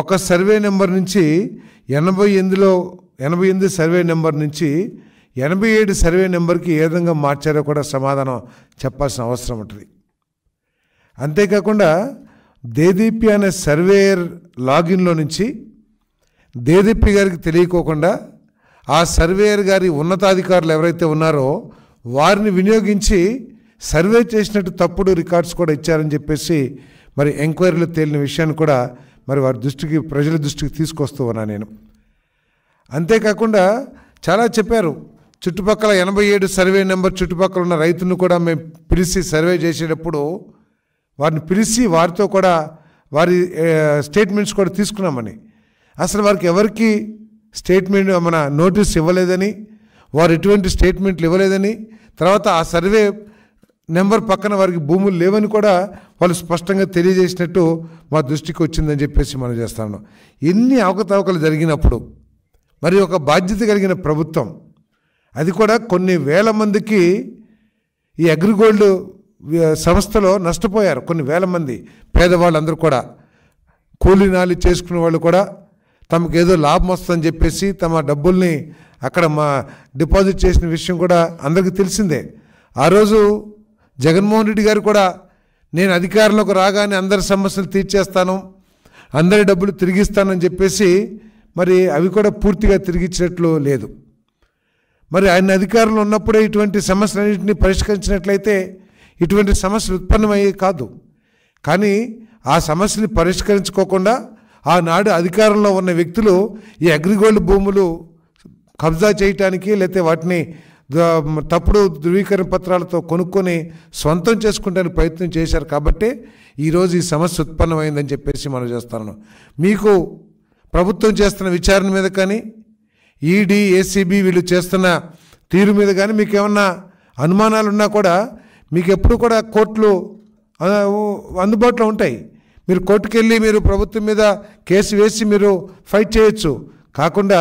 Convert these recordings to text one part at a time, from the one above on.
ఒక survey number నుంచి ఎనభై ఎనిమిదిలో ఎనభై ఎనిమిది సర్వే నెంబర్ నుంచి ఎనభై ఏడు సర్వే నెంబర్కి ఏ విధంగా మార్చారో కూడా సమాధానం చెప్పాల్సిన అవసరం ఉంటుంది అంతేకాకుండా దేదీపి అనే సర్వేయర్ లాగిన్లో నుంచి దేదీపి గారికి తెలియకోకుండా ఆ సర్వేయర్ గారి ఉన్నతాధికారులు ఎవరైతే ఉన్నారో వారిని వినియోగించి సర్వే చేసినట్టు తప్పుడు రికార్డ్స్ కూడా ఇచ్చారని చెప్పేసి మరి ఎంక్వైరీలో తేలిన విషయాన్ని కూడా మరి వారి దృష్టికి ప్రజల దృష్టికి తీసుకొస్తూ ఉన్నా నేను అంతేకాకుండా చాలా చెప్పారు చుట్టుపక్కల ఎనభై ఏడు సర్వే నెంబర్ చుట్టుపక్కల ఉన్న రైతులను కూడా మేము పిలిచి సర్వే చేసేటప్పుడు వారిని పిలిచి వారితో కూడా వారి స్టేట్మెంట్స్ కూడా తీసుకున్నామని అసలు వారికి ఎవరికి స్టేట్మెంట్ మన నోటీస్ ఇవ్వలేదని వారు ఎటువంటి స్టేట్మెంట్లు ఇవ్వలేదని తర్వాత ఆ సర్వే నెంబర్ పక్కన వారికి భూములు లేవని కూడా వాళ్ళు స్పష్టంగా తెలియజేసినట్టు మా దృష్టికి వచ్చిందని చెప్పేసి మనం చేస్తాను ఎన్ని అవకతవకలు జరిగినప్పుడు మరి ఒక బాధ్యత కలిగిన ప్రభుత్వం అది కూడా కొన్ని వేల మందికి ఈ అగ్రిగోల్డ్ సంస్థలో నష్టపోయారు కొన్ని వేల మంది పేదవాళ్ళందరూ కూడా కూలీనాలి చేసుకునే వాళ్ళు కూడా తమకు ఏదో లాభం వస్తుందని చెప్పేసి తమ డబ్బుల్ని అక్కడ మా డిపాజిట్ చేసిన విషయం కూడా అందరికీ తెలిసిందే ఆ రోజు జగన్మోహన్ రెడ్డి గారు కూడా నేను అధికారంలోకి రాగానే అందరి సమస్యలు తీర్చేస్తాను అందరి డబ్బులు తిరిగిస్తానని చెప్పేసి మరి అవి కూడా పూర్తిగా తిరిగిచ్చినట్లు లేదు మరి ఆయన అధికారంలో ఉన్నప్పుడే ఇటువంటి సమస్యలన్నింటినీ పరిష్కరించినట్లయితే ఇటువంటి సమస్యలు ఉత్పన్నమయ్యే కాదు కానీ ఆ సమస్యని పరిష్కరించుకోకుండా ఆనాడు అధికారంలో ఉన్న వ్యక్తులు ఈ అగ్రిగోల్డ్ భూములు కబ్జా చేయటానికి లేకపోతే వాటిని తప్పుడు ధృవీకరణ పత్రాలతో కొనుక్కొని సొంతం చేసుకుంటానికి ప్రయత్నం చేశారు కాబట్టి ఈరోజు ఈ సమస్య ఉత్పన్నమైందని చెప్పేసి మనం చేస్తాను మీకు ప్రభుత్వం చేస్తున్న విచారణ మీద కానీ ఈడీ e ఏసీబీ వీళ్ళు చేస్తున్న తీరు మీద కానీ మీకు ఏమన్నా అనుమానాలు ఉన్నా కూడా మీకు ఎప్పుడు కూడా కోర్టులు అందుబాటులో ఉంటాయి మీరు వెళ్ళి మీరు ప్రభుత్వం మీద కేసు వేసి మీరు ఫైట్ చేయొచ్చు కాకుండా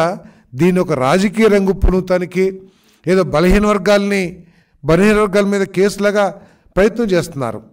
దీని ఒక రాజకీయ రంగు పుణుతానికి ఏదో బలహీన వర్గాల్ని బలహీన వర్గాల మీద కేసులాగా ప్రయత్నం చేస్తున్నారు